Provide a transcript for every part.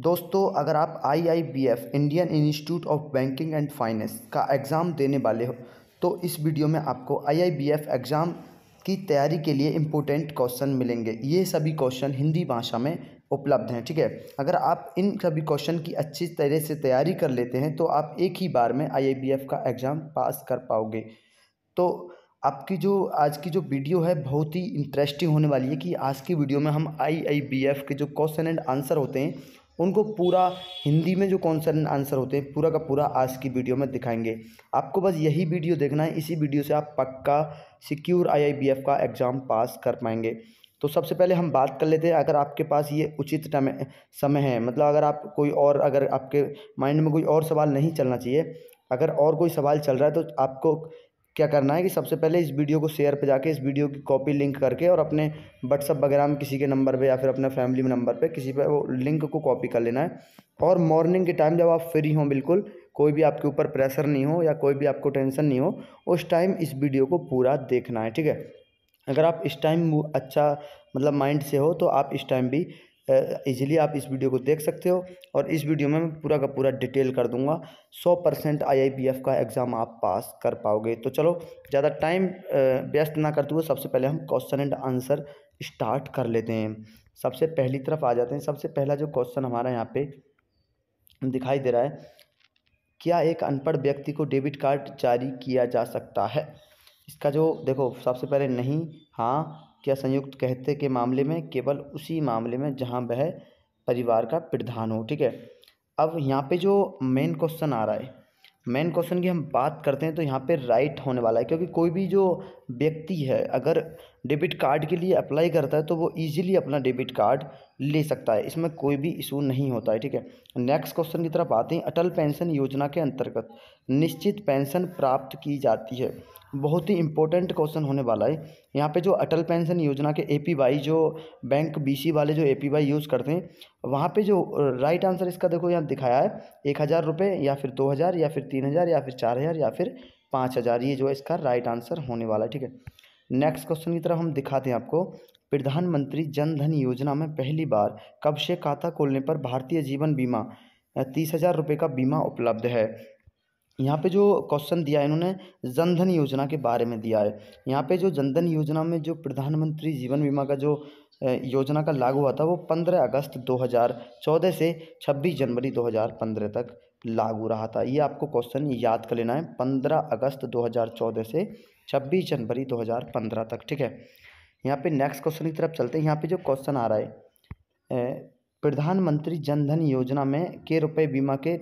दोस्तों अगर आप IIBF Indian Institute of Banking and Finance का एग्ज़ाम देने वाले हो तो इस वीडियो में आपको आईआईबीएफ एग्ज़ाम की तैयारी के लिए इम्पोर्टेंट क्वेश्चन मिलेंगे ये सभी क्वेश्चन हिंदी भाषा में उपलब्ध हैं ठीक है अगर आप इन सभी क्वेश्चन की अच्छी तरह से तैयारी कर लेते हैं तो आप एक ही बार में आई का एग्ज़ाम पास कर पाओगे तो आपकी जो आज की जो वीडियो है बहुत ही इंटरेस्टिंग होने वाली है कि आज की वीडियो में हम आई के जो क्वेश्चन एंड आंसर होते हैं उनको पूरा हिंदी में जो कॉन्सर्न आंसर होते हैं पूरा का पूरा आज की वीडियो में दिखाएंगे आपको बस यही वीडियो देखना है इसी वीडियो से आप पक्का सिक्योर आई का एग्ज़ाम पास कर पाएंगे तो सबसे पहले हम बात कर लेते हैं अगर आपके पास ये उचित टाइम समय है मतलब अगर आप कोई और अगर आपके माइंड में कोई और सवाल नहीं चलना चाहिए अगर और कोई सवाल चल रहा है तो आपको क्या करना है कि सबसे पहले इस वीडियो को शेयर पे जाके इस वीडियो की कॉपी लिंक करके और अपने व्हाट्सअप वगैरह में किसी के नंबर पे या फिर अपने फैमिली नंबर पे किसी पे वो लिंक को कॉपी कर लेना है और मॉर्निंग के टाइम जब आप फ्री हों बिल्कुल कोई भी आपके ऊपर प्रेशर नहीं हो या कोई भी आपको टेंशन नहीं हो उस टाइम इस वीडियो को पूरा देखना है ठीक है अगर आप इस टाइम अच्छा मतलब माइंड से हो तो आप इस टाइम भी इजीली आप इस वीडियो को देख सकते हो और इस वीडियो में मैं पूरा का पूरा डिटेल कर दूंगा 100 परसेंट आई का एग्ज़ाम आप पास कर पाओगे तो चलो ज़्यादा टाइम व्यस्त ना करते हुए सबसे पहले हम क्वेश्चन एंड आंसर स्टार्ट कर लेते हैं सबसे पहली तरफ आ जाते हैं सबसे पहला जो क्वेश्चन हमारा यहाँ पे दिखाई दे रहा है क्या एक अनपढ़ व्यक्ति को डेबिट कार्ड जारी किया जा सकता है इसका जो देखो सबसे पहले नहीं हाँ क्या संयुक्त कहते के मामले में केवल उसी मामले में जहाँ वह परिवार का प्रधान हो ठीक है अब यहाँ पे जो मेन क्वेश्चन आ रहा है मेन क्वेश्चन की हम बात करते हैं तो यहाँ पे राइट होने वाला है क्योंकि कोई भी जो व्यक्ति है अगर डेबिट कार्ड के लिए अप्लाई करता है तो वो ईजिली अपना डेबिट कार्ड ले सकता है इसमें कोई भी इशू नहीं होता है ठीक है नेक्स्ट क्वेश्चन की तरफ आते हैं अटल पेंशन योजना के अंतर्गत निश्चित पेंशन प्राप्त की जाती है बहुत ही इंपॉर्टेंट क्वेश्चन होने वाला है यहाँ पे जो अटल पेंशन योजना के ए जो बैंक बी वाले जो ए यूज़ करते हैं वहाँ पर जो राइट आंसर इसका देखो यहाँ दिखाया है एक हज़ार रुपये या फिर दो हज़ार या फिर तीन हज़ार या फिर चार हज़ार या फिर पाँच हज़ार ये जो है इसका राइट आंसर होने वाला है ठीक है नेक्स्ट क्वेश्चन की तरफ हम दिखाते हैं आपको प्रधानमंत्री जन धन योजना में पहली बार कब से खाता खोलने पर भारतीय जीवन बीमा तीस हज़ार रुपये का बीमा उपलब्ध है यहाँ पे जो क्वेश्चन दिया है इन्होंने जनधन योजना के बारे में दिया है यहाँ पे जो जनधन योजना में जो प्रधानमंत्री जीवन बीमा का जो योजना का लागू हुआ था वो पंद्रह अगस्त चौदह से छब्बीस जनवरी पंद्रह तक लागू रहा था ये आपको क्वेश्चन याद कर लेना है पंद्रह अगस्त 2014 से छब्बीस जनवरी 2015 तक ठीक है यहाँ पे नेक्स्ट क्वेश्चन की तरफ चलते हैं यहाँ पे जो क्वेश्चन आ रहा है प्रधानमंत्री जनधन योजना में के रुपए बीमा के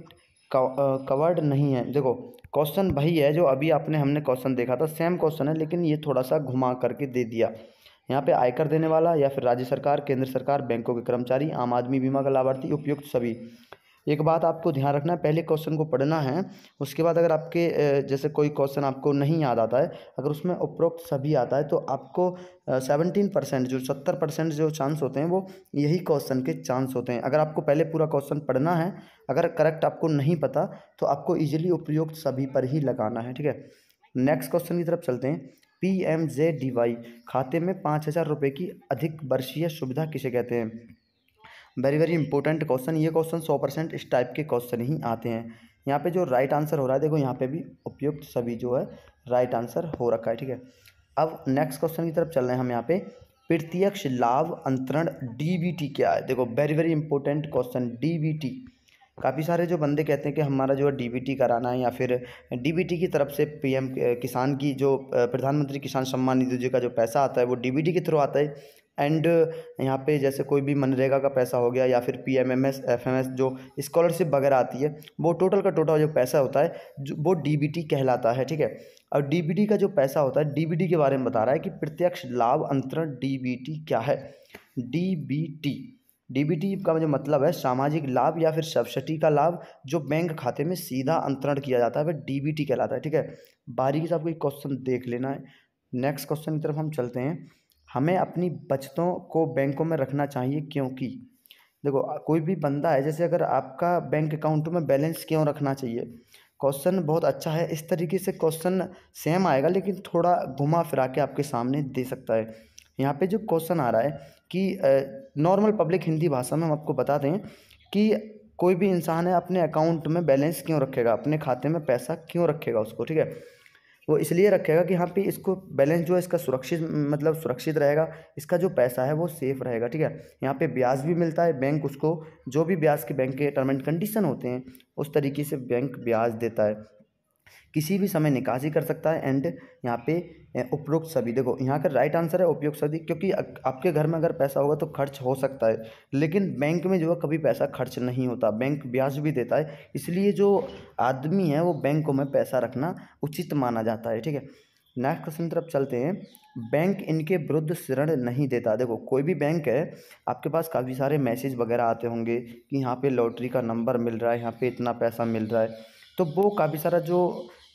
कवर्ड नहीं है देखो क्वेश्चन वही है जो अभी आपने हमने क्वेश्चन देखा था सेम क्वेश्चन है लेकिन ये थोड़ा सा घुमा करके दे दिया यहाँ पे आयकर देने वाला या फिर राज्य सरकार केंद्र सरकार बैंकों के कर्मचारी आम आदमी बीमा का लाभार्थी उपयुक्त सभी एक बात आपको ध्यान रखना है पहले क्वेश्चन को पढ़ना है उसके बाद अगर आपके जैसे कोई क्वेश्चन आपको नहीं याद आता है अगर उसमें उपरोक्त सभी आता है तो आपको सेवनटीन परसेंट जो सत्तर परसेंट जो चांस होते हैं वो यही क्वेश्चन के चांस होते हैं अगर आपको पहले पूरा क्वेश्चन पढ़ना है अगर करेक्ट आपको नहीं पता तो आपको ईजिली उपयुक्त सभी पर ही लगाना है ठीक है नेक्स्ट क्वेश्चन की तरफ चलते हैं P M J D Y खाते में पाँच हज़ार रुपये की अधिक वर्षीय सुविधा किसे कहते हैं वेरी वेरी इंपॉर्टेंट क्वेश्चन ये क्वेश्चन सौ परसेंट इस टाइप के क्वेश्चन ही आते हैं यहाँ पे जो राइट आंसर हो रहा है देखो यहाँ पे भी उपयुक्त सभी जो है राइट आंसर हो रखा है ठीक है अब नेक्स्ट क्वेश्चन की तरफ चल रहे हैं हम यहाँ पे प्रत्यक्ष लाभ अंतरण डी क्या है देखो very very important question D काफ़ी सारे जो बंदे कहते हैं कि हमारा जो है डी कराना है या फिर डी की तरफ से पीएम किसान की जो प्रधानमंत्री किसान सम्मान निधि का जो पैसा आता है वो डी के थ्रू आता है एंड uh, यहाँ पे जैसे कोई भी मनरेगा का पैसा हो गया या फिर P M M S F M S जो स्कॉलरशिप वगैरह आती है वो टोटल का टोटल जो पैसा होता है वो डी बी टी कहलाता है ठीक है और डी बी टी का जो पैसा होता है डी बी टी के बारे में बता रहा है कि प्रत्यक्ष लाभ अंतरण डी बी टी क्या है डी बी टी डीबीटी का जो मतलब है सामाजिक लाभ या फिर सब्सिडी का लाभ जो बैंक खाते में सीधा अंतरण किया जाता है वह डी कहलाता है ठीक है बारीकी से आपको एक क्वेश्चन देख लेना है नेक्स्ट क्वेश्चन की तरफ हम चलते हैं हमें अपनी बचतों को बैंकों में रखना चाहिए क्योंकि देखो कोई भी बंदा है जैसे अगर आपका बैंक अकाउंट में बैलेंस क्यों रखना चाहिए क्वेश्चन बहुत अच्छा है इस तरीके से क्वेश्चन सेम आएगा लेकिन थोड़ा घुमा फिरा के आपके सामने दे सकता है यहाँ पे जो क्वेश्चन आ रहा है कि नॉर्मल पब्लिक हिंदी भाषा में हम आपको बता दें कि कोई भी इंसान है अपने अकाउंट में बैलेंस क्यों रखेगा अपने खाते में पैसा क्यों रखेगा उसको ठीक है वो इसलिए रखेगा कि यहाँ पे इसको बैलेंस जो है इसका सुरक्षित मतलब सुरक्षित रहेगा इसका जो पैसा है वो सेफ रहेगा ठीक है यहाँ पे ब्याज भी मिलता है बैंक उसको जो भी ब्याज के बैंक के टर्म एंड कंडीशन होते हैं उस तरीके से बैंक ब्याज देता है किसी भी समय निकासी कर सकता है एंड यहाँ पे उपयुक्त सभी देखो यहाँ का राइट आंसर है उपयुक्त सभी क्योंकि आपके घर में अगर पैसा होगा तो खर्च हो सकता है लेकिन बैंक में जो है कभी पैसा खर्च नहीं होता बैंक ब्याज भी देता है इसलिए जो आदमी है वो बैंकों में पैसा रखना उचित माना जाता है ठीक है नेक्स्ट क्वेश्चन तरफ चलते हैं बैंक इनके विरुद्ध ऋण नहीं देता देखो कोई भी बैंक है आपके पास काफ़ी सारे मैसेज वगैरह आते होंगे कि यहाँ पे लॉटरी का नंबर मिल रहा है यहाँ पे इतना पैसा मिल रहा है तो वो काफ़ी सारा जो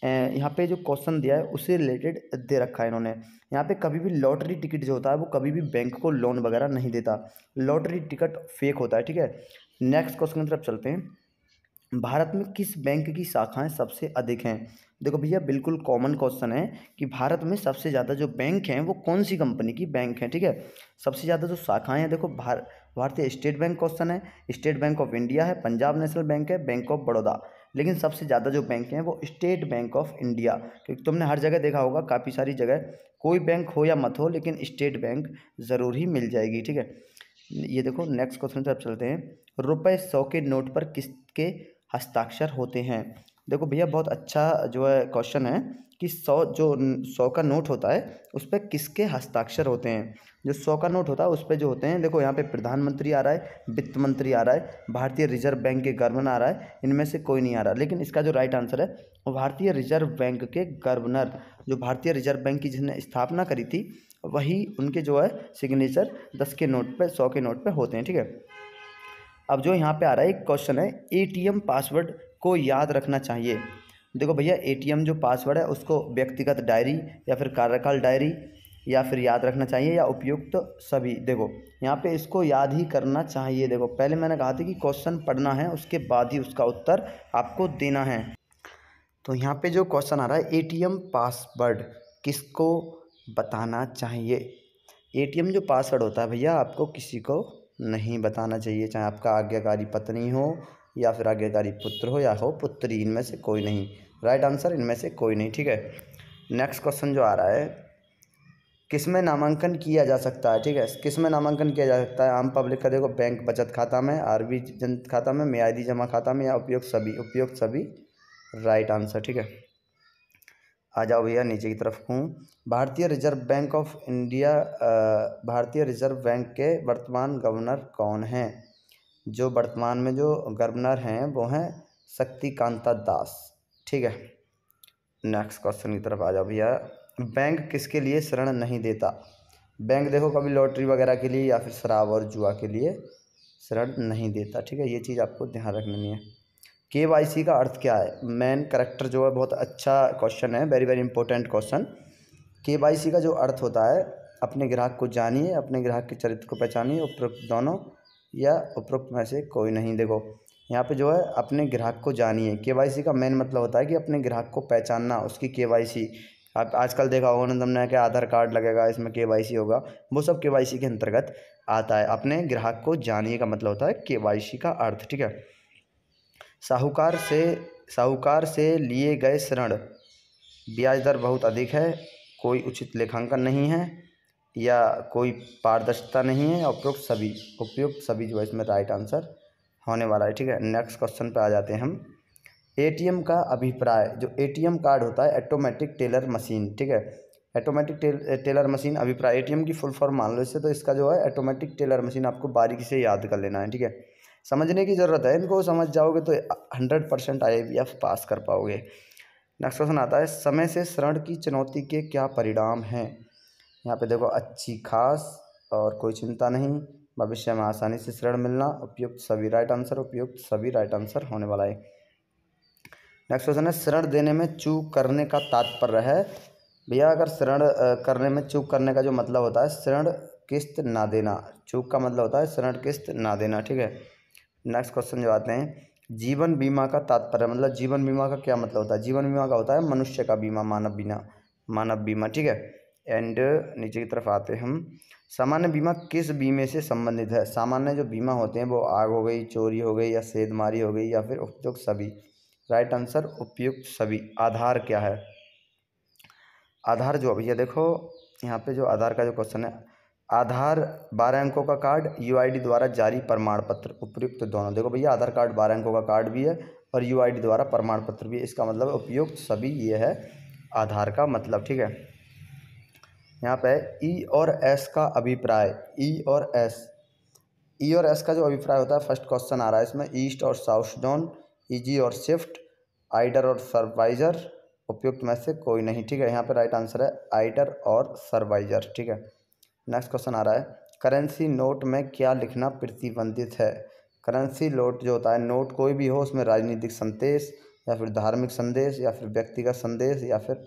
यहाँ पे जो क्वेश्चन दिया है उससे रिलेटेड दे रखा है इन्होंने यहाँ पे कभी भी लॉटरी टिकट जो होता है वो कभी भी बैंक को लोन वगैरह नहीं देता लॉटरी टिकट फेक होता है ठीक है नेक्स्ट क्वेश्चन की तरफ चलते हैं भारत में किस बैंक की शाखाएं सबसे अधिक हैं देखो भैया बिल्कुल कॉमन क्वेश्चन है कि भारत में सबसे ज़्यादा जो बैंक हैं वो कौन सी कंपनी की बैंक हैं ठीक है सबसे ज़्यादा जो शाखाएं हैं देखो भार भारतीय स्टेट बैंक क्वेश्चन है स्टेट बैंक ऑफ इंडिया है पंजाब नेशनल बैंक है बैंक ऑफ बड़ौदा लेकिन सबसे ज़्यादा जो बैंक हैं वो स्टेट बैंक ऑफ इंडिया क्योंकि तुमने हर जगह देखा होगा काफ़ी सारी जगह कोई बैंक हो या मत हो लेकिन स्टेट बैंक ज़रूर ही मिल जाएगी ठीक है ये देखो नेक्स्ट क्वेश्चन पर आप चलते हैं रुपये सौ के नोट पर किसके हस्ताक्षर होते हैं देखो भैया बहुत अच्छा जो है क्वेश्चन है कि सौ जो सौ का नोट होता है उस पर किसके हस्ताक्षर होते हैं जो सौ का नोट होता है उस पर जो होते हैं देखो यहाँ पे प्रधानमंत्री आ रहा है वित्त मंत्री आ रहा है भारतीय रिजर्व बैंक के गवर्नर आ रहा है इनमें से कोई नहीं आ रहा लेकिन इसका जो राइट आंसर है वो भारतीय रिजर्व बैंक के गवर्नर जो भारतीय रिजर्व बैंक की जिसने स्थापना करी थी वही उनके जो है सिग्नेचर दस के नोट पर सौ के नोट पर होते हैं ठीक है अब जो यहाँ पे आ रहा है एक क्वेश्चन है एटीएम पासवर्ड को याद रखना चाहिए देखो भैया एटीएम जो पासवर्ड है उसको व्यक्तिगत डायरी या फिर कार्यकाल डायरी या फिर याद रखना चाहिए या उपयुक्त तो सभी देखो यहाँ पे इसको याद ही करना चाहिए देखो पहले मैंने कहा था कि क्वेश्चन पढ़ना है उसके बाद ही उसका उत्तर आपको देना है तो यहाँ पे जो क्वेश्चन आ रहा है एटीएम पासवर्ड किसको बताना चाहिए एटीएम जो पासवर्ड होता है भैया आपको किसी को नहीं बताना चाहिए चाहे आपका आज्ञाकारी पत्नी हो या फिर आगे पुत्र हो या हो पुत्री इनमें से कोई नहीं राइट आंसर इनमें से कोई नहीं ठीक है नेक्स्ट क्वेश्चन जो आ रहा है किस में नामांकन किया जा सकता है ठीक है किस में नामांकन किया जा सकता है आम पब्लिक का देखो बैंक बचत खाता में आरबी जन खाता में म्यादी जमा खाता में या उपयोग सभी उपयोग सभी राइट आंसर ठीक है आ जाओ भैया नीचे की तरफ हूँ भारतीय रिजर्व बैंक ऑफ इंडिया भारतीय रिजर्व बैंक के वर्तमान गवर्नर कौन हैं जो वर्तमान में जो गवर्नर हैं वो हैं शक्तिकांता दास ठीक है नेक्स्ट क्वेश्चन की तरफ आ जाओ भैया बैंक किसके लिए शरण नहीं देता बैंक देखो कभी लॉटरी वगैरह के लिए या फिर शराब और जुआ के लिए शरण नहीं देता ठीक है ये चीज़ आपको ध्यान रखनी है के वाई सी का अर्थ क्या है मैन करेक्टर जो है बहुत अच्छा क्वेश्चन है very very important question K Y C का जो अर्थ होता है अपने ग्राहक को जानिए अपने ग्राहक के चरित्र को पहचानिए और दोनों या उपरोक्त में से कोई नहीं देखो यहाँ पे जो है अपने ग्राहक को जानिए के का मेन मतलब होता है कि अपने ग्राहक को पहचानना उसकी के आप आजकल देखा होगा ना तुमने क्या आधार कार्ड लगेगा इसमें के वाई सी होगा वो सब के वाई सी के अंतर्गत आता है अपने ग्राहक को जानिए का मतलब होता है के वाई सी का अर्थ ठीक है साहूकार से साहूकार से लिए गए ऋण ब्याज दर बहुत अधिक है कोई उचित लेखांकन नहीं है या कोई पारदर्शिता नहीं है उपयुक्त सभी उपयुक्त सभी जो है इसमें राइट आंसर होने वाला है ठीक है नेक्स्ट क्वेश्चन पर आ जाते हैं हम एटीएम का अभिप्राय जो एटीएम कार्ड होता है ऑटोमेटिक टेलर मशीन ठीक है ऑटोमेटिक टेलर मशीन अभिप्राय एटीएम की फुल फॉर्म मान लो इससे तो इसका जो है ऑटोमेटिक टेलर मशीन आपको बारीकी से याद कर लेना है ठीक है समझने की ज़रूरत है इनको समझ जाओगे तो हंड्रेड परसेंट आई पास कर पाओगे नेक्स्ट क्वेश्चन आता है समय से शरण की चुनौती के क्या परिणाम हैं यहाँ पे देखो अच्छी खास और कोई चिंता नहीं भविष्य में आसानी से ऋण मिलना उपयुक्त सभी राइट आंसर उपयुक्त सभी राइट आंसर होने वाला है नेक्स्ट क्वेश्चन है शरण देने में चूक करने का तात्पर्य है भैया अगर शरण करने में चूक करने का जो मतलब होता है शरण किस्त ना देना चूक का मतलब होता है शरण किस्त ना देना ठीक है नेक्स्ट क्वेश्चन जो आते हैं जीवन बीमा का तात्पर्य मतलब जीवन बीमा का क्या मतलब होता है जीवन बीमा का होता है मनुष्य का बीमा मानव बीमा मानव बीमा ठीक है एंड नीचे की तरफ आते हम सामान्य बीमा किस बीमे से संबंधित है सामान्य जो बीमा होते हैं वो आग हो गई चोरी हो गई या सेधमारी हो गई या फिर उपयुक्त सभी राइट आंसर उपयुक्त सभी आधार क्या है आधार जो भैया देखो यहाँ पे जो आधार का जो क्वेश्चन है आधार बारह अंकों का कार्ड यू द्वारा जारी प्रमाण पत्र उपयुक्त तो दोनों देखो भैया आधार कार्ड बारह अंकों का कार्ड भी है और यू द्वारा प्रमाण पत्र भी है इसका मतलब उपयुक्त सभी ये है आधार का मतलब ठीक है यहाँ पे ई और एस का अभिप्राय ई और एस ई और एस का जो अभिप्राय होता है फर्स्ट क्वेश्चन आ रहा है इसमें ईस्ट और साउथ डॉन ईजी और शिफ्ट आइडर और सर्वाइजर उपयुक्त में से कोई नहीं ठीक है यहाँ पे राइट आंसर है आइडर और सर्वाइजर ठीक है नेक्स्ट क्वेश्चन आ रहा है करेंसी नोट में क्या लिखना प्रतिबंधित है करेंसी नोट जो होता है नोट कोई भी हो उसमें राजनीतिक संदेश या फिर धार्मिक संदेश या फिर व्यक्तिगत संदेश या फिर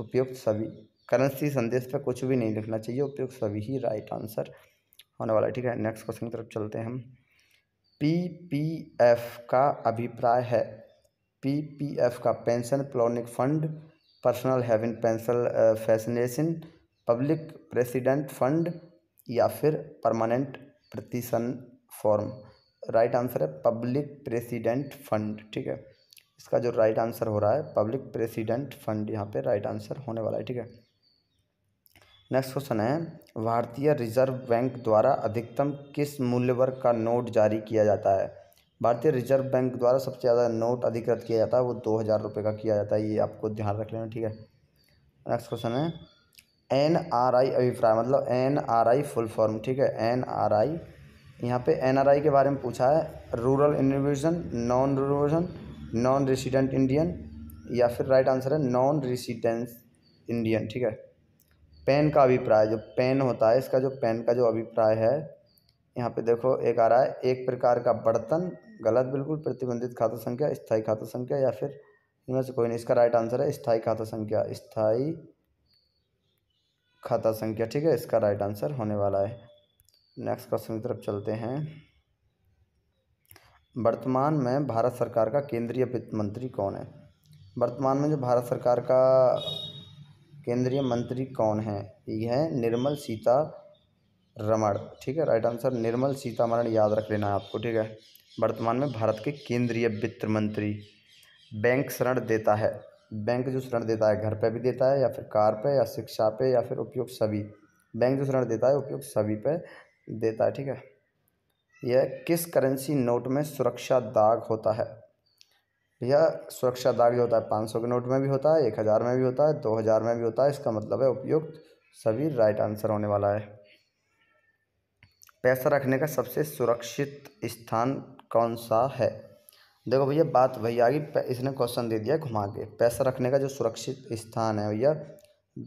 उपयुक्त सभी करंसी संदेश पर कुछ भी नहीं लिखना चाहिए उपयुक्त सभी ही राइट आंसर होने वाला है ठीक है नेक्स्ट क्वेश्चन की तरफ चलते हैं हम पी पी एफ का अभिप्राय है पी पी एफ का पेंशन प्लोनिक फंड पर्सनल हैविन पेंशन फैसनेशन पब्लिक प्रेसिडेंट फंड या फिर परमानेंट प्रतिशन फॉर्म राइट आंसर है पब्लिक प्रेसिडेंट फंड ठीक है इसका जो राइट आंसर हो रहा है पब्लिक प्रेसिडेंट फंड यहाँ पे राइट आंसर होने वाला है ठीक है नेक्स्ट क्वेश्चन है भारतीय रिजर्व बैंक द्वारा अधिकतम किस मूल्य वर्ग का नोट जारी किया जाता है भारतीय रिजर्व बैंक द्वारा सबसे ज़्यादा नोट अधिकृत किया जाता है वो दो हज़ार रुपये का किया जाता है ये आपको ध्यान रख लेना ठीक है नेक्स्ट क्वेश्चन है एन आर आई अभिप्राय मतलब N R I full form ठीक है एन आर आई यहाँ पे एन आर आई के बारे में पूछा है rural individual non rural non resident Indian या फिर राइट आंसर है नॉन रेसिडेंस इंडियन ठीक है पेन का अभिप्राय जो पेन होता है इसका जो पेन का जो अभिप्राय है यहाँ पे देखो एक आ रहा है एक प्रकार का बर्तन गलत बिल्कुल प्रतिबंधित खाता संख्या स्थाई खाता संख्या या फिर इनमें से कोई नहीं इसका राइट आंसर है स्थाई खाता संख्या स्थाई खाता संख्या ठीक है इसका राइट आंसर होने वाला है नेक्स्ट क्वेश्चन की तरफ चलते हैं वर्तमान में भारत सरकार का केंद्रीय वित्त मंत्री कौन है वर्तमान में जो भारत सरकार का केंद्रीय मंत्री कौन है यह है निर्मल सीता रमण ठीक है राइट आंसर निर्मल सीतामरण याद रख लेना है आपको ठीक है वर्तमान में भारत के केंद्रीय वित्त मंत्री बैंक ऋण देता है बैंक जो ऋण देता है घर पे भी देता है या फिर कार पे या शिक्षा पे या फिर उपयोग सभी बैंक जो ऋण देता है उपयोग सभी पे देता है ठीक है यह किस करेंसी नोट में सुरक्षा दाग होता है भैया सुरक्षा दाग जो होता है पाँच सौ के नोट में भी होता है एक हज़ार में भी होता है दो हज़ार में भी होता है इसका मतलब है उपयुक्त सभी राइट आंसर होने वाला है पैसा रखने का सबसे सुरक्षित स्थान कौन सा है देखो भैया बात वही आ गई इसने क्वेश्चन दे दिया घुमा के पैसा रखने का जो सुरक्षित स्थान है भैया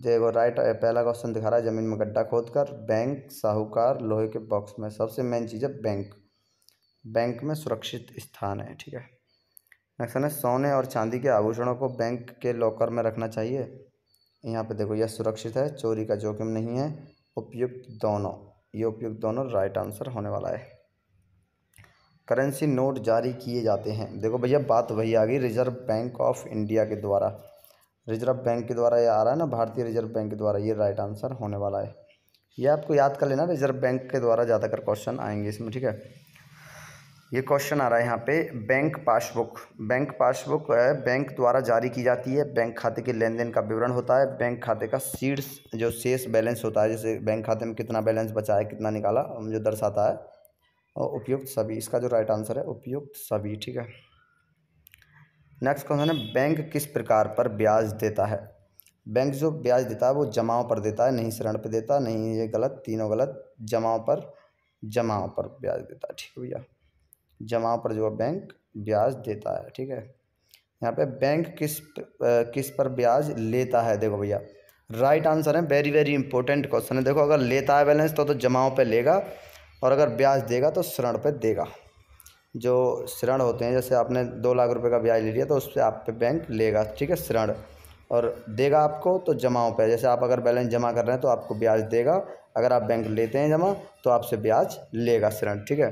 देखो राइट पहला क्वेश्चन दिखा रहा है ज़मीन में गड्ढा कर बैंक साहूकार लोहे के बॉक्स में सबसे मेन चीज़ है बैंक बैंक में सुरक्षित स्थान है ठीक है नेक्स्ट है सोने और चांदी के आभूषणों को बैंक के लॉकर में रखना चाहिए यहाँ पे देखो यह सुरक्षित है चोरी का जोखिम नहीं है उपयुक्त दोनों ये उपयुक्त दोनों राइट आंसर होने वाला है करेंसी नोट जारी किए जाते हैं देखो भैया बात वही आ गई रिजर्व बैंक ऑफ इंडिया के द्वारा रिजर्व बैंक के द्वारा ये आ रहा है ना भारतीय रिजर्व बैंक के द्वारा ये राइट आंसर होने वाला है ये आपको याद कर लेना रिजर्व बैंक के द्वारा ज़्यादातर क्वेश्चन आएंगे इसमें ठीक है ये क्वेश्चन आ रहा है यहाँ पे bank passbook bank passbook bank द्वारा जारी की जाती है बैंक खाते के लेन देन का विवरण होता है बैंक खाते का सीड्स जो शेष बैलेंस होता है जैसे बैंक खाते में कितना बैलेंस बचा है कितना निकाला जो दर्शाता है और उपयुक्त सभी इसका जो राइट आंसर है उपयुक्त सभी ठीक है नेक्स्ट क्वेश्चन है बैंक किस प्रकार पर ब्याज देता है बैंक जो ब्याज देता है वो जमाओं पर देता है नहीं शरण पर देता नहीं ये गलत तीनों गलत जमाओं पर जमाओं पर ब्याज देता है ठीक है भैया जमा पर जो बैंक ब्याज देता है ठीक है यहाँ पे बैंक किस किस पर ब्याज लेता है देखो भैया राइट आंसर है वेरी वेरी इंपॉर्टेंट क्वेश्चन है देखो अगर लेता है बैलेंस तो तो जमाओं पे लेगा और अगर ब्याज देगा तो ऋण पे देगा जो ऋण होते हैं जैसे आपने दो लाख रुपए का ब्याज ले लिया तो उस पर आप पे बैंक लेगा ठीक है ऋण और देगा आपको तो जमाओं पर जैसे आप अगर बैलेंस जमा कर रहे हैं तो आपको ब्याज देगा अगर आप बैंक लेते हैं जमा तो आपसे ब्याज लेगा ऋण ठीक है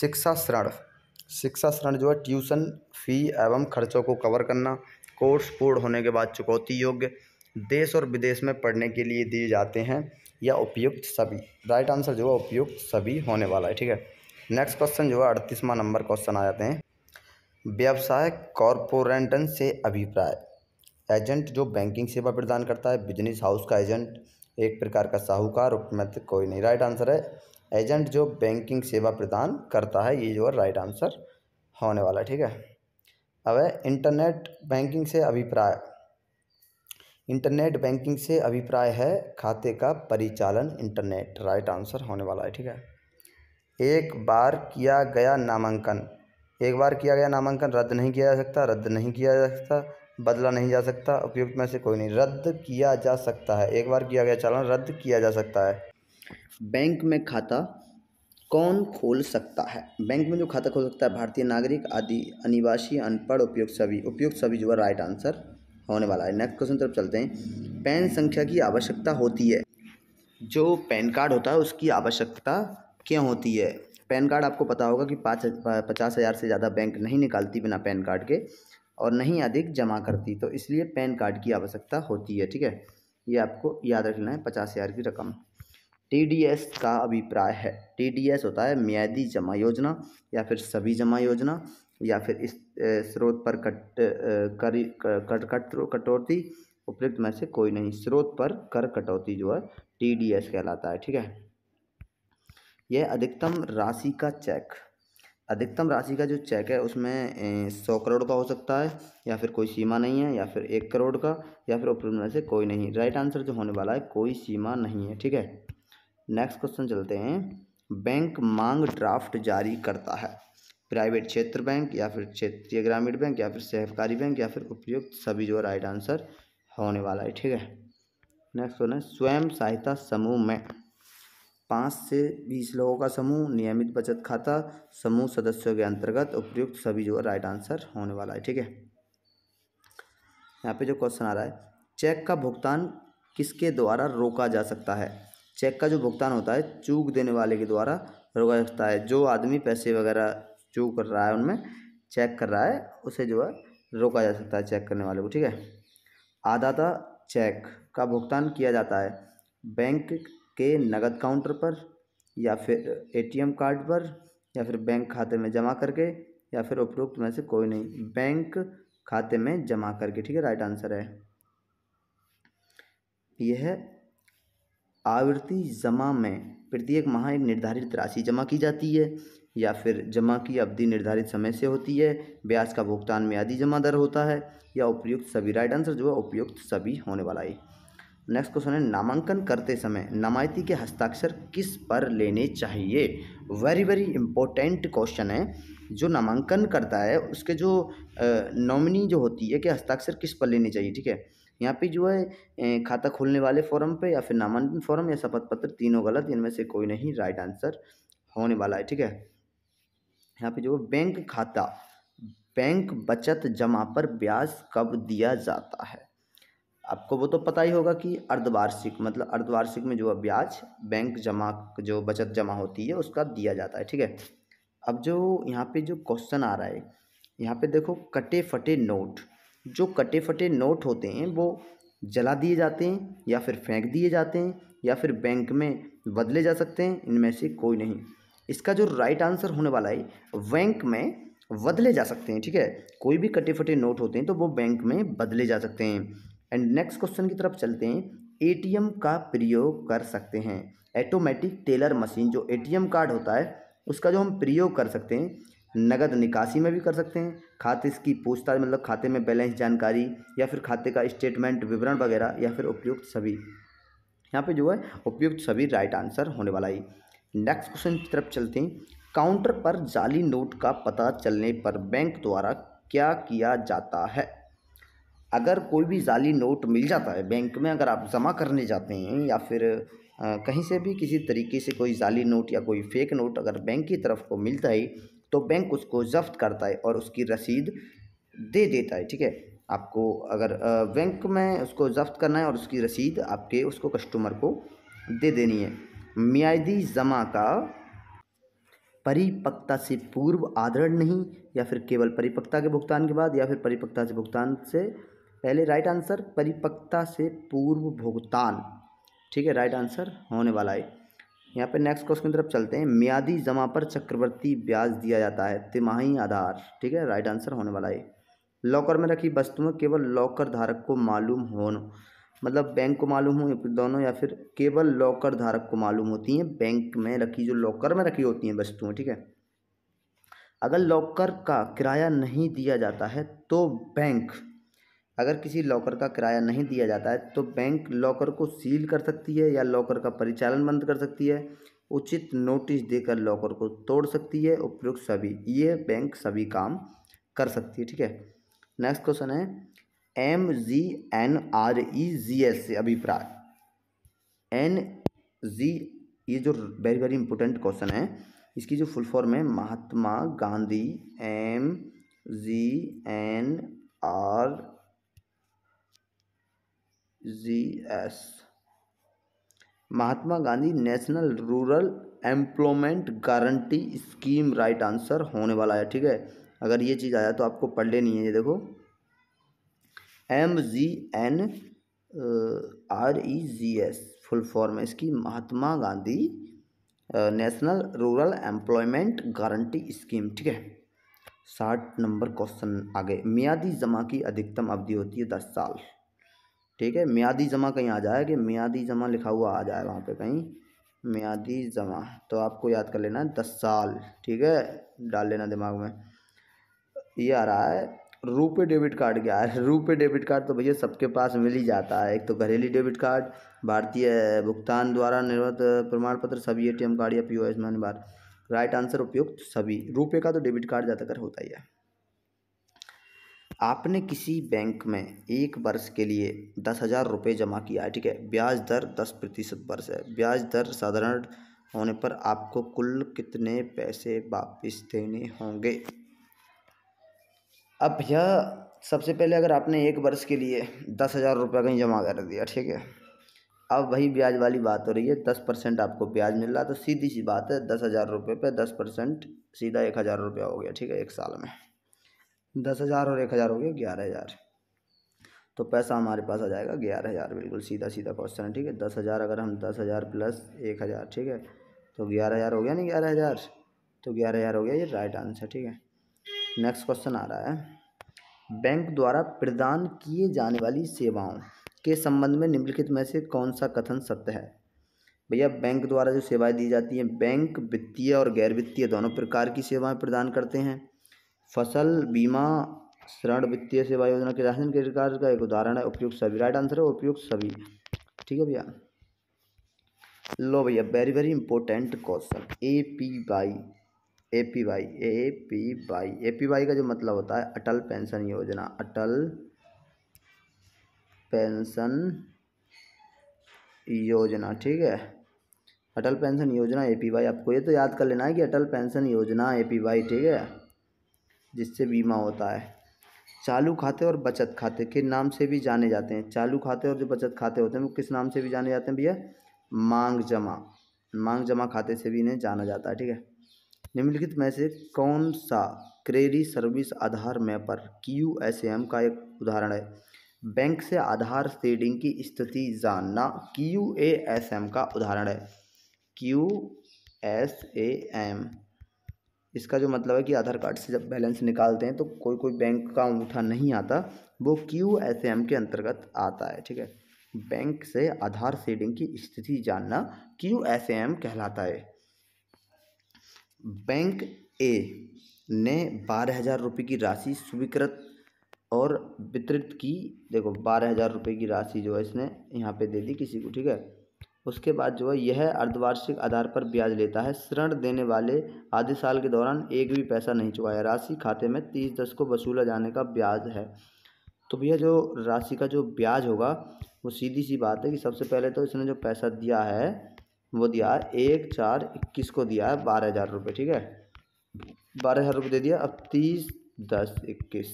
शिक्षा ऋण शिक्षा ऋण जो है ट्यूशन फ़ी एवं खर्चों को कवर करना कोर्स पूर्ण होने के बाद चुकौती योग्य देश और विदेश में पढ़ने के लिए दिए जाते हैं या उपयुक्त सभी राइट आंसर जो है उपयुक्त सभी होने वाला है ठीक है नेक्स्ट क्वेश्चन जो है अड़तीसवां नंबर क्वेश्चन आ जाते हैं व्यवसाय कॉरपोरेंटन से अभिप्राय एजेंट जो बैंकिंग सेवा प्रदान करता है बिजनेस हाउस का एजेंट एक प्रकार का साहूकार उपमित कोई नहीं राइट आंसर है एजेंट जो बैंकिंग सेवा प्रदान करता है ये जो है राइट आंसर होने वाला ठीक है अब है इंटरनेट बैंकिंग से अभिप्राय इंटरनेट बैंकिंग से अभिप्राय है खाते का परिचालन इंटरनेट राइट आंसर होने वाला है ठीक है एक बार किया गया नामांकन एक बार किया गया नामांकन रद्द नहीं किया जा सकता रद्द नहीं किया जा सकता बदला नहीं जा सकता उपयुक्त में से कोई नहीं रद्द किया जा सकता है एक बार किया गया चालान रद्द किया जा सकता है बैंक में खाता कौन खोल सकता है बैंक में जो खाता खोल सकता है भारतीय नागरिक आदि अनिवासी अनपढ़ उपयुक्त सभी उपयुक्त सभी जो है राइट आंसर होने वाला है नेक्स्ट क्वेश्चन तरफ चलते हैं पैन संख्या की आवश्यकता होती है जो पैन कार्ड होता है उसकी आवश्यकता क्यों होती है पैन कार्ड आपको पता होगा कि पाँच पचास हज़ार से ज़्यादा बैंक नहीं निकालती बिना पैन कार्ड के और नहीं अधिक जमा करती तो इसलिए पैन कार्ड की आवश्यकता होती है ठीक है ये आपको याद रखना है पचास हज़ार की रकम टीडीएस का अभिप्राय है टीडीएस होता है म्यादी जमा योजना या फिर सभी जमा योजना या फिर इस स्रोत पर कट कर कट कट कटौती उपयुक्त में से कोई नहीं स्रोत पर कर कटौती जो है टीडीएस कहलाता है ठीक है यह अधिकतम राशि का चेक अधिकतम राशि का जो चेक है उसमें सौ करोड़ का हो सकता है या फिर कोई सीमा नहीं है या फिर एक करोड़ का या फिर उपयुक्त में से कोई नहीं राइट आंसर जो होने वाला है कोई सीमा नहीं है ठीक है नेक्स्ट क्वेश्चन चलते हैं बैंक मांग ड्राफ्ट जारी करता है प्राइवेट क्षेत्र बैंक या फिर क्षेत्रीय ग्रामीण बैंक या फिर सहकारी बैंक या फिर उपयुक्त सभी जो राइट आंसर होने वाला है ठीक है नेक्स्ट क्वेश्चन है स्वयं सहायता समूह में पाँच से बीस लोगों का समूह नियमित बचत खाता समूह सदस्यों के अंतर्गत उपयुक्त सभी जो राइट आंसर होने वाला है ठीक है यहाँ पे जो क्वेश्चन आ रहा है चेक का भुगतान किसके द्वारा रोका जा सकता है चेक का जो भुगतान होता है चूक देने वाले के द्वारा रोका जाता है जो आदमी पैसे वगैरह चूक कर रहा है उनमें चेक कर रहा है उसे जो है रोका जा सकता है चेक करने वाले को ठीक है आधाता चेक का भुगतान किया जाता है बैंक के नगद काउंटर पर या फिर एटीएम कार्ड पर या फिर बैंक खाते में जमा करके या फिर उपरोक्त में से कोई नहीं बैंक खाते में जमा करके ठीक है राइट आंसर है यह आवर्ती जमा में प्रत्येक माह एक निर्धारित राशि जमा की जाती है या फिर जमा की अवधि निर्धारित समय से होती है ब्याज का भुगतान आदि जमा दर होता है या उपयुक्त सभी राइट आंसर जो है उपयुक्त सभी होने वाला है नेक्स्ट क्वेश्चन है नामांकन करते समय नामायती के हस्ताक्षर किस पर लेने चाहिए वेरी वेरी इंपॉर्टेंट क्वेश्चन है जो नामांकन करता है उसके जो नॉमिनी जो होती है कि हस्ताक्षर किस पर लेने चाहिए ठीक है यहाँ पे जो है खाता खोलने वाले फॉर्म पे या फिर नामांकन फॉर्म या शपथ पत्र तीनों गलत इनमें से कोई नहीं राइट आंसर होने वाला है ठीक है यहाँ पे जो बैंक खाता बैंक बचत जमा पर ब्याज कब दिया जाता है आपको वो तो पता ही होगा कि अर्धवार्षिक मतलब अर्धवार्षिक में जो ब्याज बैंक जमा जो बचत जमा होती है उसका दिया जाता है ठीक है अब जो यहाँ पे जो क्वेश्चन आ रहा है यहाँ पे देखो कटे फटे नोट जो कटे फटे नोट होते हैं वो जला दिए जाते हैं या फिर फेंक दिए जाते हैं या फिर बैंक में बदले जा सकते हैं इनमें से कोई नहीं इसका जो राइट आंसर होने वाला है बैंक में बदले जा सकते हैं ठीक है कोई भी कटे फटे नोट होते हैं तो वो बैंक में बदले जा सकते हैं एंड नेक्स्ट क्वेश्चन की तरफ चलते हैं एटीएम का प्रयोग कर सकते हैं ऐटोमेटिक टेलर मशीन जो एटीएम कार्ड होता है उसका जो हम प्रयोग कर सकते हैं नगद निकासी में भी कर सकते हैं खाते की पूछताछ मतलब खाते में बैलेंस जानकारी या फिर खाते का स्टेटमेंट विवरण वगैरह या फिर उपयुक्त सभी यहाँ पे जो है उपयुक्त सभी राइट आंसर होने वाला है नेक्स्ट क्वेश्चन की तरफ चलते हैं काउंटर पर जाली नोट का पता चलने पर बैंक द्वारा क्या किया जाता है अगर कोई भी जाली नोट मिल जाता है बैंक में अगर आप जमा करने जाते हैं या फिर कहीं से भी किसी तरीके से कोई जाली नोट या कोई फेक नोट अगर बैंक की तरफ को मिलता है तो बैंक उसको जब्त करता है और उसकी रसीद दे देता है ठीक है आपको अगर बैंक में उसको जब्त करना है और उसकी रसीद आपके उसको कस्टमर को दे देनी है मियादी जमा का परिपक्ता से पूर्व आदरण नहीं या फिर केवल परिपक्ता के भुगतान के बाद या फिर परिपक्ता से भुगतान से पहले राइट आंसर परिपक्ता से पूर्व भुगतान ठीक है राइट आंसर होने वाला है यहाँ पे नेक्स्ट क्वेश्चन की तरफ चलते हैं म्यादी जमा पर चक्रवर्ती ब्याज दिया जाता है तिमाही आधार ठीक है राइट आंसर होने वाला है लॉकर में रखी वस्तुएं केवल लॉकर धारक को मालूम हो मतलब बैंक को मालूम हो दोनों या फिर केवल लॉकर धारक को मालूम होती हैं बैंक में रखी जो लॉकर में रखी होती हैं वस्तुएं ठीक है अगर लॉकर का किराया नहीं दिया जाता है तो बैंक अगर किसी लॉकर का किराया नहीं दिया जाता है तो बैंक लॉकर को सील कर सकती है या लॉकर का परिचालन बंद कर सकती है उचित नोटिस देकर लॉकर को तोड़ सकती है उपयुक्त सभी ये बैंक सभी काम कर सकती है ठीक है नेक्स्ट क्वेश्चन है M G N R E G S से अभिप्राय एन जी ये जो वेरी वेरी इंपॉर्टेंट क्वेश्चन है इसकी जो फुल फॉर्म है Mahatma Gandhi M G N R G S Mahatma Gandhi national rural employment guarantee scheme right answer होने वाला है ठीक है अगर ये चीज़ आया तो आपको पढ़ लेनी है ये देखो M G N R E G S full form है इसकी Mahatma Gandhi national rural employment guarantee scheme ठीक है साठ नंबर क्वेश्चन आगे मियादी जमा की अधिकतम अवधि होती है दस साल ठीक है मियादी जमा कहीं आ जाए कि मियादी जमा लिखा हुआ आ जाए वहाँ पे कहीं मियादी जमा तो आपको याद कर लेना है दस साल ठीक है डाल लेना दिमाग में ये आ रहा है रुपे डेबिट कार्ड क्या है रुपये डेबिट कार्ड तो भैया सबके पास मिल ही जाता है एक तो घरेली डेबिट कार्ड भारतीय भुगतान द्वारा निर्मित प्रमाण पत्र सभी ए कार्ड या पी ओ एस बार राइट आंसर उपयुक्त सभी रुपये का तो डेबिट कार्ड ज़्यादातर होता ही है आपने किसी बैंक में एक वर्ष के लिए दस हज़ार रुपये जमा किया है ठीक है ब्याज दर दस प्रतिशत वर्ष है ब्याज दर साधारण होने पर आपको कुल कितने पैसे वापस देने होंगे अब यह सबसे पहले अगर आपने एक वर्ष के लिए दस हज़ार रुपये कहीं जमा कर दिया ठीक है अब वही ब्याज वाली बात हो रही है दस परसेंट आपको ब्याज मिल रहा तो सीधी सी बात है दस हज़ार रुपये पर दस परसेंट सीधा एक हज़ार रुपया हो गया ठीक है एक साल में दस हज़ार और एक हज़ार हो गया ग्यारह हज़ार तो पैसा हमारे पास आ जाएगा ग्यारह हज़ार बिल्कुल सीधा सीधा क्वेश्चन है ठीक है दस हज़ार अगर हम दस हज़ार प्लस एक हज़ार ठीक है तो ग्यारह हज़ार हो गया ना ग्यारह हज़ार तो ग्यारह हज़ार हो गया ये राइट आंसर ठीक है नेक्स्ट क्वेश्चन आ रहा है बैंक द्वारा प्रदान किए जाने वाली सेवाओं के संबंध में निम्नलिखित में से कौन सा कथन सत्य है भैया बैंक द्वारा जो सेवाएं दी जाती हैं बैंक वित्तीय और गैर वित्तीय दोनों प्रकार की सेवाएं प्रदान करते हैं फसल बीमा ऋण वित्तीय सेवा योजना के राशन क्रेडिट कार्ड का एक उदाहरण है उपयुक्त सभी राइट आंसर है उपयुक्त सभी ठीक है भैया लो भैया very very important question A P Y A P Y A P Y A P Y का जो मतलब होता है अटल पेंशन योजना अटल पेंशन योजना ठीक है अटल पेंशन योजना ए पी वाई आपको ये तो याद कर लेना है कि अटल पेंशन योजना ए पी वाई ठीक है जिससे बीमा होता है चालू खाते और बचत खाते के नाम से भी जाने जाते हैं चालू खाते और जो बचत खाते होते हैं वो किस नाम से भी जाने जाते हैं भैया मांग जमा मांग जमा खाते से भी इन्हें जाना जाता है ठीक है निम्नलिखित में से कौन सा credit service Aadhaar mapper Q S M का एक उदाहरण है बैंक से आधार सेडिंग की स्थिति जानना क्यू ए एस एम का उदाहरण है क्यू एस ए एम इसका जो मतलब है कि आधार कार्ड से जब बैलेंस निकालते हैं तो कोई कोई बैंक का अंगूठा नहीं आता वो क्यू एस एम के अंतर्गत आता है ठीक है बैंक से आधार सेडिंग की स्थिति जानना क्यू एस एम कहलाता है बैंक ए ने बारह हज़ार रुपये की राशि स्वीकृत और वितरित की देखो बारह हज़ार रुपये की राशि जो है इसने यहाँ पे दे दी किसी को ठीक है उसके बाद जो है यह अर्धवार्षिक आधार पर ब्याज लेता है ऋण देने वाले आधे साल के दौरान एक भी पैसा नहीं चुकाया राशि खाते में तीस दस को वसूला जाने का ब्याज है तो भैया जो राशि का जो ब्याज होगा वो सीधी सी बात है कि सबसे पहले तो इसने जो पैसा दिया है वो दिया है एक चार इक्कीस को दिया है बारह हज़ार रुपये ठीक है बारह हज़ार रुपये दे दिया अब तीस दस इक्कीस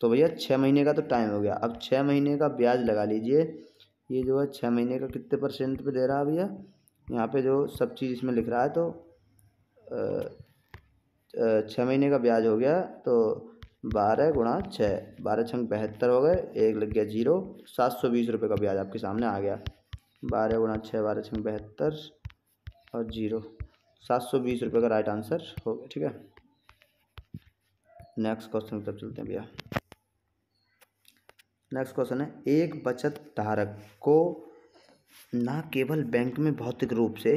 तो भैया छः महीने का तो टाइम हो गया अब छः महीने का ब्याज लगा लीजिए ये जो है छः महीने का कितने परसेंट पे दे रहा है भैया यहाँ पे जो सब चीज़ इसमें लिख रहा है तो छः महीने का ब्याज हो गया तो बारह गुणा छः बारह छंग बहत्तर हो गए एक लग गया जीरो सात सौ बीस रुपये का ब्याज आपके सामने आ गया बारह गुणा छः बारह छंग बहत्तर और जीरो सात सौ बीस रुपये का राइट आंसर हो गया ठीक है नेक्स्ट क्वेश्चन की तरफ चलते हैं भैया नेक्स्ट क्वेश्चन है एक बचत धारक को ना केवल बैंक में भौतिक रूप से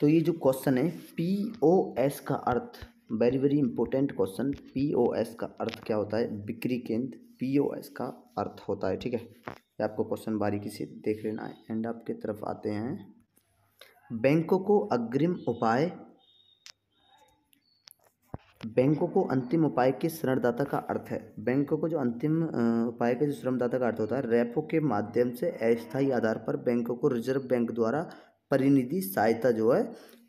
तो ये जो क्वेश्चन है पी ओ एस का अर्थ very very important question P O S का अर्थ क्या होता है बिक्री केंद्र पी ओ एस का अर्थ होता है ठीक है ये आपको क्वेश्चन बारीकी से देख लेना है एंड आपके तरफ आते हैं बैंकों को अग्रिम उपाय बैंकों को अंतिम उपाय के ऋणदाता का अर्थ है बैंकों को जो अंतिम उपाय के जो ऋणदाता का अर्थ होता है रेपो के माध्यम से अस्थायी आधार पर बैंकों को रिजर्व बैंक द्वारा परिनिधि सहायता जो है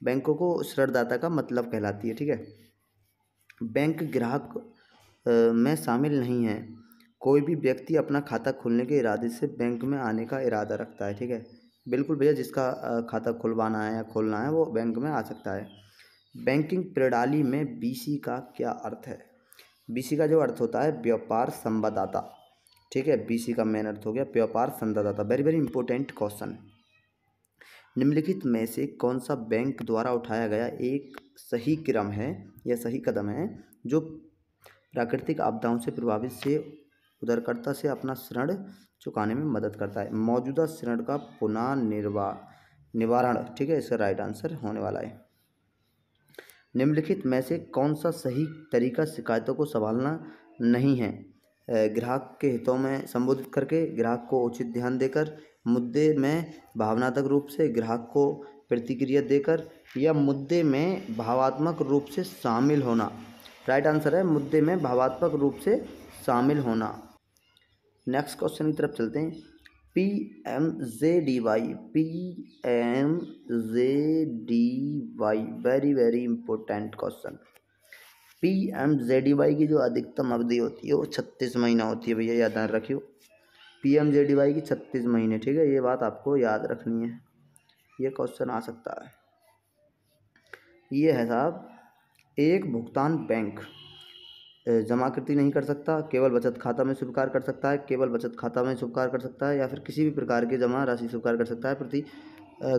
बैंकों को ऋणदाता का मतलब कहलाती है ठीक है बैंक ग्राहक में शामिल नहीं है कोई भी व्यक्ति अपना खाता खोलने के इरादे से बैंक में आने का इरादा रखता है ठीक है बिल्कुल भैया जिसका खाता खुलवाना है या खोलना है वो बैंक में आ सकता है बैंकिंग प्रणाली में बीसी का क्या अर्थ है बीसी का जो अर्थ होता है व्यापार संवाददाता ठीक है बीसी का मेन अर्थ हो गया व्यापार संवाददाता वेरी वेरी इंपॉर्टेंट क्वेश्चन निम्नलिखित में से कौन सा बैंक द्वारा उठाया गया एक सही क्रम है या सही कदम है जो प्राकृतिक आपदाओं से प्रभावित से उधारकर्ता से अपना ऋण चुकाने में मदद करता है मौजूदा ऋण का पुनः निर्वा निवारण ठीक है इसका राइट आंसर होने वाला है निम्नलिखित में से कौन सा सही तरीका शिकायतों को संभालना नहीं है ग्राहक के हितों में संबोधित करके ग्राहक को उचित ध्यान देकर मुद्दे में भावनात्मक रूप से ग्राहक को प्रतिक्रिया देकर या मुद्दे में भावात्मक रूप से शामिल होना राइट आंसर है मुद्दे में भावात्मक रूप से शामिल होना नेक्स्ट क्वेश्चन की तरफ चलते हैं P M J D Y P M J D Y very very important question P M J D Y की जो अधिकतम अवधि होती है वो छत्तीस महीना होती है भैया याद रखियो P M J D Y की छत्तीस महीने ठीक है ये बात आपको याद रखनी है ये क्वेश्चन आ सकता है ये है साहब एक भुगतान बैंक जमा कृति नहीं कर सकता केवल बचत खाता में स्वीकार कर सकता है केवल बचत खाता में स्वीकार कर सकता है या फिर किसी भी प्रकार की जमा राशि स्वीकार कर सकता है प्रति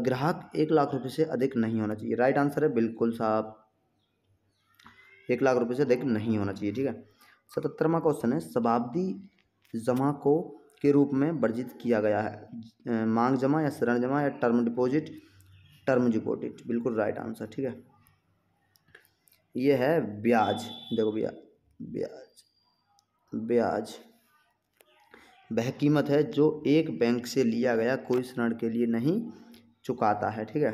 ग्राहक एक लाख रुपये से अधिक नहीं होना चाहिए राइट आंसर है बिल्कुल साफ एक लाख रुपये से अधिक नहीं होना चाहिए ठीक है सतहत्तरवा क्वेश्चन है शबाब्दी जमा को के रूप में वर्जित किया गया है मांग जमा या शरण जमा या टर्म डिपोजिट टर्म डिपोजिट बिल्कुल राइट आंसर ठीक है ये है ब्याज देखो भैया ब्याज ब्याज वह कीमत है जो एक बैंक से लिया गया कोई ऋण के लिए नहीं चुकाता है ठीक है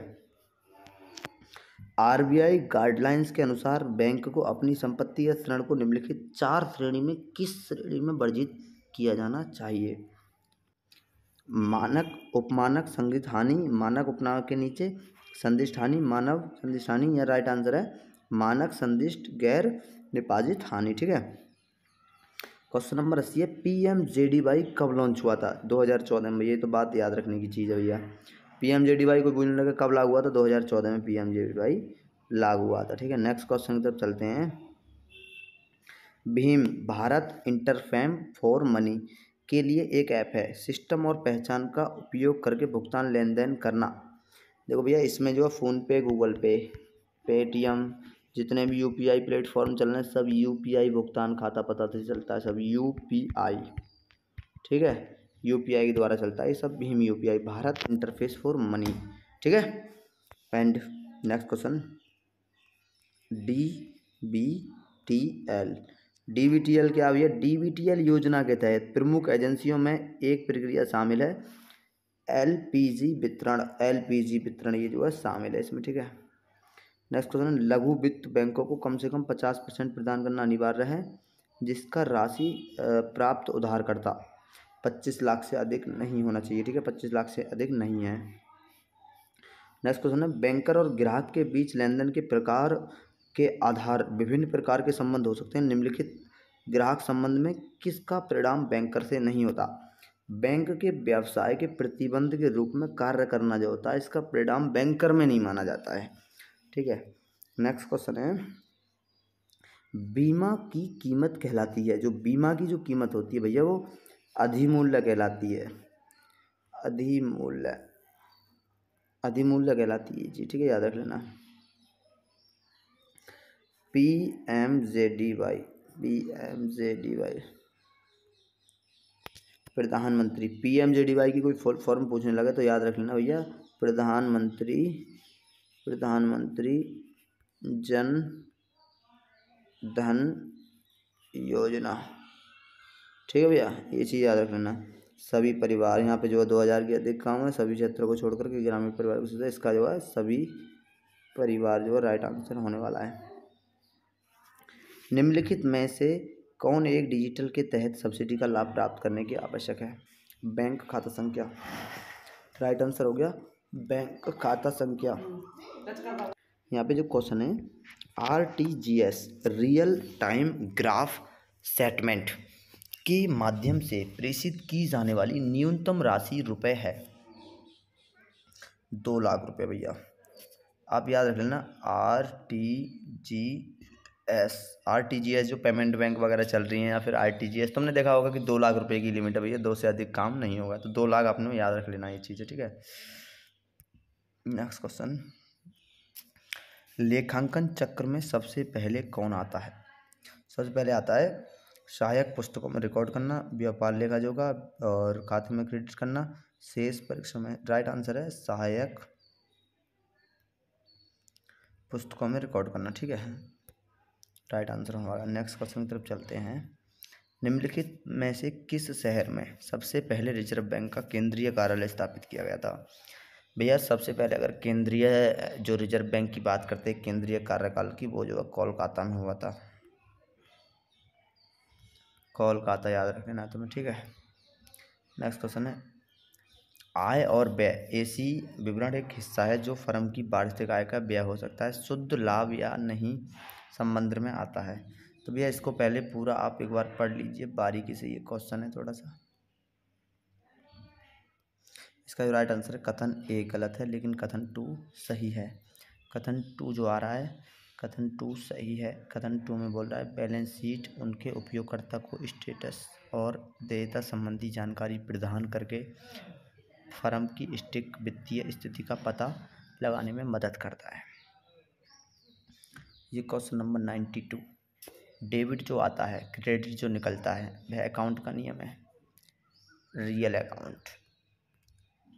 आरबीआई गाइडलाइंस के अनुसार बैंक को अपनी संपत्ति या ऋण को निम्नलिखित चार श्रेणी में किस श्रेणी में वर्जित किया जाना चाहिए मानक उपमानक संगीत हानि मानक उपना के नीचे संदिष्ट हानि मानव संदिष्ट हानि यह राइट आंसर है मानक संदिष्ट गैर डिपॉजिट हानि ठीक है क्वेश्चन नंबर अस्सी है P M J D Y कब लॉन्च हुआ था दो हज़ार चौदह में ये तो बात याद रखने की चीज़ है भैया P M J D Y को बोलने लगा कब लागू हुआ था दो हज़ार चौदह में P M J D Y लागू हुआ था ठीक है नेक्स्ट क्वेश्चन की तरफ चलते हैं Bhim Bharat interface for money के लिए एक ऐप है सिस्टम और पहचान का उपयोग करके भुगतान लेन देन करना देखो भैया इसमें जो है फ़ोनपे गूगल पे पेटीएम जितने भी यू पी आई प्लेटफॉर्म चल रहे हैं सब यू पी आई भुगतान खाता पता से चलता है सब यू पी आई ठीक है यू पी आई के द्वारा चलता है ये सब Bhim U P I Bharat interface for money ठीक है and next question D B T L D B T L क्या भैया डी बी टी एल योजना के तहत प्रमुख एजेंसियों में एक प्रक्रिया शामिल है एल पी जी वितरण एल पी जी वितरण ये जो है शामिल है इसमें ठीक है नेक्स्ट क्वेश्चन है लघु वित्त बैंकों को कम से कम पचास परसेंट प्रदान करना अनिवार्य है जिसका राशि प्राप्त उधारकर्ता पच्चीस लाख से अधिक नहीं होना चाहिए ठीक है पच्चीस लाख से अधिक नहीं है नेक्स्ट क्वेश्चन है बैंकर और ग्राहक के बीच लेनदेन के प्रकार के आधार विभिन्न प्रकार के संबंध हो सकते हैं निम्नलिखित ग्राहक संबंध में किसका परिणाम बैंकर से नहीं होता बैंक के व्यवसाय के प्रतिबंध के रूप में कार्य करना जो होता है इसका परिणाम बैंकर में नहीं माना जाता है ठीक है नेक्स्ट क्वेश्चन है बीमा की कीमत कहलाती है जो बीमा की जो कीमत होती है भैया वो अधिमूल्य कहलाती है अधिमूल्य अधिमूल्य कहलाती है जी ठीक है याद रख लेना P M J D Y P M J D Y प्रधानमंत्री P M J D Y की कोई फॉर्म पूछने लगा तो याद रख लेना भैया प्रधानमंत्री प्रधानमंत्री जन धन योजना ठीक है भैया ये चीज़ याद रख लेना सभी परिवार यहाँ पे जो है दो हज़ार की अधिक काम है सभी क्षेत्रों को छोड़कर के ग्रामीण परिवार को इसका जो है सभी परिवार जो है राइट आंसर होने वाला है निम्नलिखित में से कौन एक डिजिटल के तहत सब्सिडी का लाभ प्राप्त करने की आवश्यक है बैंक खाता संख्या राइट आंसर हो गया बैंक खाता संख्या यहाँ पे जो क्वेश्चन है R T G S real time graph settlement के माध्यम से प्रेषित की जाने वाली न्यूनतम राशि रुपए है दो लाख रुपए भैया आप याद रख लेना R T G S R T G S जो पेमेंट बैंक वगैरह चल रही हैं या फिर आर टी जी एस तुमने देखा होगा कि दो लाख रुपए की लिमिट है भैया दो से अधिक काम नहीं होगा तो दो लाख आपने याद रख लेना ये चीज़ है ठीक है नेक्स्ट क्वेश्चन लेखांकन चक्र में सबसे पहले कौन आता है सबसे पहले आता है सहायक पुस्तकों में रिकॉर्ड करना व्यापार लेखा जोगा और खाते में क्रेडिट करना शेष परीक्षा में राइट आंसर है सहायक पुस्तकों में रिकॉर्ड करना ठीक है राइट आंसर हमारा नेक्स्ट क्वेश्चन की तरफ चलते हैं निम्नलिखित में से किस शहर में सबसे पहले रिजर्व बैंक का केंद्रीय कार्यालय स्थापित किया गया था भैया सबसे पहले अगर केंद्रीय जो रिजर्व बैंक की बात करते हैं केंद्रीय कार्यकाल की वो जो कोलकाता में हुआ था कोलकाता याद रखना तुम्हें ठीक है नेक्स्ट क्वेश्चन है आय और व्यय ऐसी विवरण एक हिस्सा है जो फर्म की वार्षिक आय का व्यय हो सकता है शुद्ध लाभ या नहीं संबंध में आता है तो भैया इसको पहले पूरा आप एक बार पढ़ लीजिए बारीकी से ये क्वेश्चन है थोड़ा सा इसका जो राइट आंसर है कथन ए गलत है लेकिन कथन टू सही है कथन टू जो आ रहा है कथन टू सही है कथन टू में बोल रहा है बैलेंस शीट उनके उपयोगकर्ता को स्टेटस और देयता संबंधी जानकारी प्रदान करके फर्म की स्टिक वित्तीय स्थिति का पता लगाने में मदद करता है ये question number ninety two debit जो आता है क्रेडिट जो निकलता है वह अकाउंट का नियम है रियल अकाउंट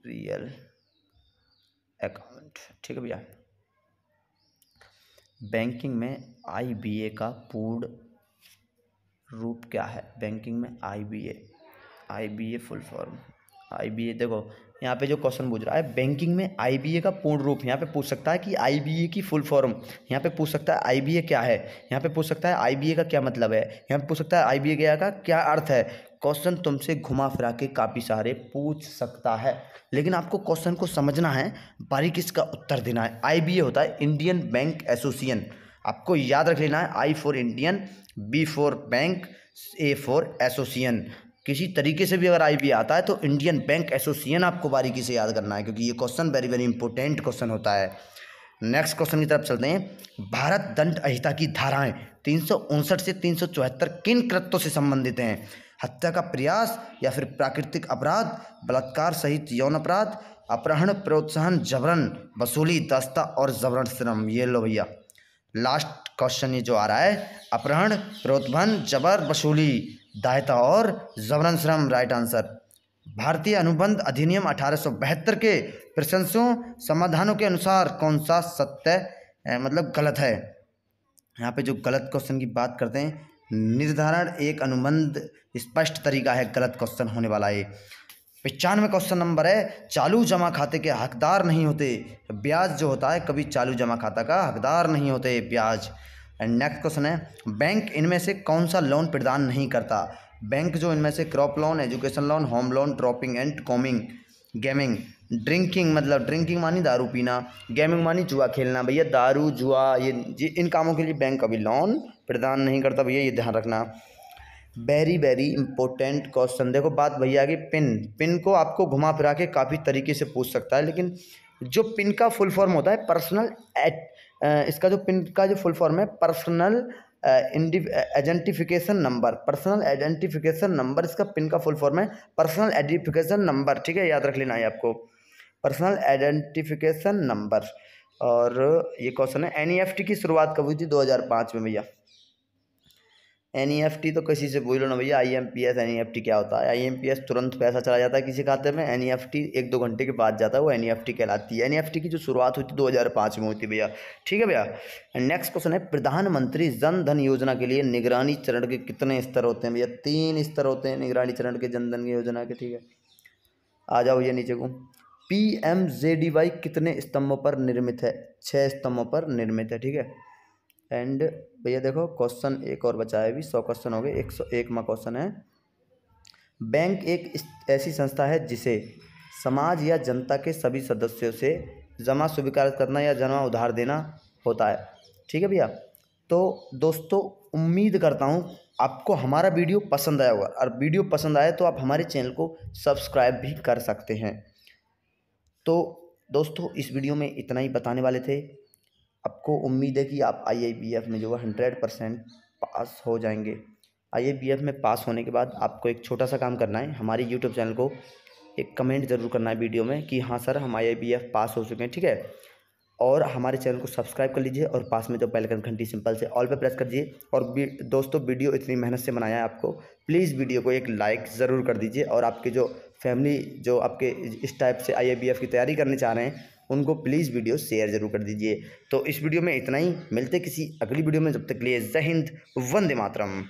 रियल अकाउंट ठीक है भैया बैंकिंग में आईबीए का पूर्ण रूप क्या है बैंकिंग में IBA IBA full form IBA देखो यहाँ पे जो क्वेश्चन पूछ रहा है बैंकिंग में आईबीए का पूर्ण रूप यहाँ पे पूछ सकता है कि आईबीए की फुल फॉर्म यहाँ पे पूछ सकता है आईबीए क्या है यहाँ पे पूछ सकता है आईबीए का क्या मतलब है यहाँ पे पूछ सकता है आईबीए का क्या अर्थ है क्वेश्चन तुमसे घुमा फिरा के काफ़ी सारे पूछ सकता है लेकिन आपको क्वेश्चन को समझना है बारीकी इसका उत्तर देना है आई होता है इंडियन बैंक एसोसिएशन आपको याद रख लेना है I for Indian B for bank A for association किसी तरीके से भी अगर आई आता है तो इंडियन बैंक एसोसिएशन आपको बारीकी से याद करना है क्योंकि ये question very very important question होता है नेक्स्ट क्वेश्चन की तरफ चलते हैं भारत दंड अहिता की धाराएं तीन से तीन किन कृत्यों से संबंधित हैं हत्या का प्रयास या फिर प्राकृतिक अपराध बलात्कार सहित यौन अपराध अपहरण प्रोत्साहन जबरन वसूली दस्ता और जबरन श्रम ये लो भैया लास्ट क्वेश्चन ये जो आ रहा है अपहरण प्रोत्साहन जबर वसूली दायता और जबरन श्रम राइट आंसर भारतीय अनुबंध अधिनियम अठारह के प्रशंसों समाधानों के अनुसार कौन सा सत्य मतलब गलत है यहाँ पे जो गलत क्वेश्चन की बात करते हैं निर्धारण एक अनुबंध स्पष्ट तरीका है गलत क्वेश्चन होने वाला है पचानवे क्वेश्चन नंबर है चालू जमा खाते के हकदार नहीं होते ब्याज जो होता है कभी चालू जमा खाता का हकदार नहीं होते ब्याज एंड नेक्स्ट क्वेश्चन है बैंक इनमें से कौन सा लोन प्रदान नहीं करता बैंक जो इनमें से crop loan education loan home loan dropping and coming gaming drinking मतलब ड्रिंकिंग मानी दारू पीना गेमिंग मानी जुआ खेलना भैया दारू जुआ ये, ये इन कामों के लिए बैंक कभी लोन प्रदान नहीं करता भैया ये ध्यान रखना वेरी वेरी इंपॉर्टेंट क्वेश्चन देखो बात भैया की पिन पिन को आपको घुमा फिरा के काफ़ी तरीके से पूछ सकता है लेकिन जो पिन का फुल फॉर्म होता है पर्सनल एट इसका जो पिन का जो फुल फॉर्म है personal identification number personal identification number इसका पिन का फुल फॉर्म है पर्सनल आइडेंटिफिकेशन नंबर ठीक है याद रख लेना है आपको पर्सनल आइडेंटिफिकेशन नंबर और ये क्वेश्चन है एन e की शुरुआत कब हुई थी 2005 में भैया एन ई एफ टी तो किसी से पूछ लो ना भैया I M P S N E F T क्या होता है आई एम पी एस तुरंत पैसा चला जाता है किसी खाते में एन ई एफ टी एक दो घंटे के बाद जाता है वो एन ई एफ टी कहलाती है एन ई एफ टी की जो शुरुआत हुई थी दो हज़ार पाँच में हुई थी भैया ठीक है भैया नेक्स्ट क्वेश्चन है प्रधानमंत्री जन धन योजना के लिए निगरानी चरण के कितने स्तर होते हैं भैया तीन स्तर होते हैं निगरानी चरण के जन धन योजना के ठीक है आ जाओ भैया नीचे को P M J D Y कितने स्तंभों पर निर्मित है छः स्तंभों पर निर्मित है ठीक है एंड भैया देखो क्वेश्चन एक और बचा है भी सौ क्वेश्चन हो गए एक सौ एक माँ क्वेश्चन है बैंक एक ऐसी संस्था है जिसे समाज या जनता के सभी सदस्यों से जमा स्वीकार करना या जमा उधार देना होता है ठीक है भैया तो दोस्तों उम्मीद करता हूँ आपको हमारा वीडियो पसंद आया होगा और वीडियो पसंद आए तो आप हमारे चैनल को सब्सक्राइब भी कर सकते हैं तो दोस्तों इस वीडियो में इतना ही बताने वाले थे आपको उम्मीद है कि आप आई में जो है हंड्रेड परसेंट पास हो जाएंगे आई में पास होने के बाद आपको एक छोटा सा काम करना है हमारे यूट्यूब चैनल को एक कमेंट ज़रूर करना है वीडियो में कि हाँ सर हम आई पास हो चुके हैं ठीक है और हमारे चैनल को सब्सक्राइब कर लीजिए और पास में जो बेलकन घंटी सिंपल से ऑल पर प्रेस कर दीजिए और दोस्तों वीडियो इतनी मेहनत से बनाया है आपको प्लीज़ वीडियो को एक लाइक ज़रूर कर दीजिए और आपके जो फैमिली जो आपके इस टाइप से आई की तैयारी करने चाह रहे हैं उनको प्लीज़ वीडियो शेयर ज़रूर कर दीजिए तो इस वीडियो में इतना ही मिलते किसी अगली वीडियो में जब तक लिए जय हिंद वंदे मातरम